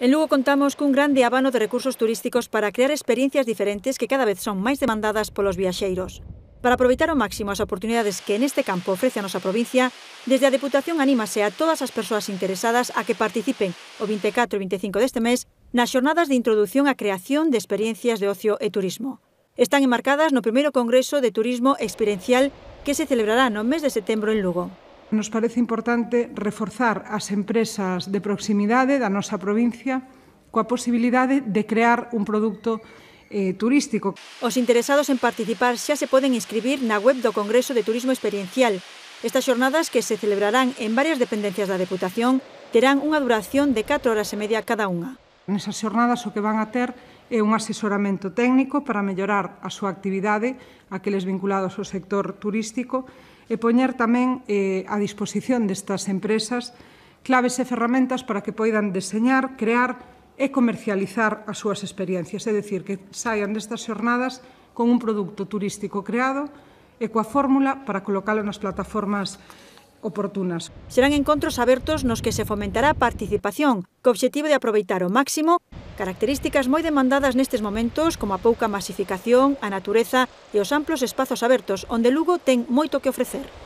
En Lugo contamos cun grande abano de recursos turísticos para crear experiencias diferentes que cada vez son máis demandadas polos viaxeiros. Para aproveitar ao máximo as oportunidades que neste campo ofrece a nosa provincia, desde a Deputación anímase a todas as persoas interesadas a que participen o 24 e 25 deste mes nas xornadas de introducción á creación de experiencias de ocio e turismo. Están enmarcadas no primeiro Congreso de Turismo Experiencial que se celebrará no mes de setembro en Lugo. Nos parece importante reforzar as empresas de proximidade da nosa provincia coa posibilidade de crear un produto eh, turístico. Os interesados en participar xa se poden inscribir na web do Congreso de Turismo Experiencial. Estas xornadas que se celebrarán en varias dependencias da Deputación terán unha duración de 4 horas e media cada unha. Nesas xornadas o que van a ter é un asesoramento técnico para mellorar a súa actividade, aqueles vinculados ao sector turístico, e poñer tamén eh, a disposición destas empresas claves e ferramentas para que poidan deseñar, crear e comercializar as súas experiencias, é dicir, que saian destas xornadas con un produto turístico creado e coa fórmula para colocalo nas plataformas oportunas. Serán encontros abertos nos que se fomentará a participación, co obxectivo de aproveitar o máximo características moi demandadas nestes momentos como a pouca masificación, a natureza e os amplos espazos abertos, onde Lugo ten moito que ofrecer.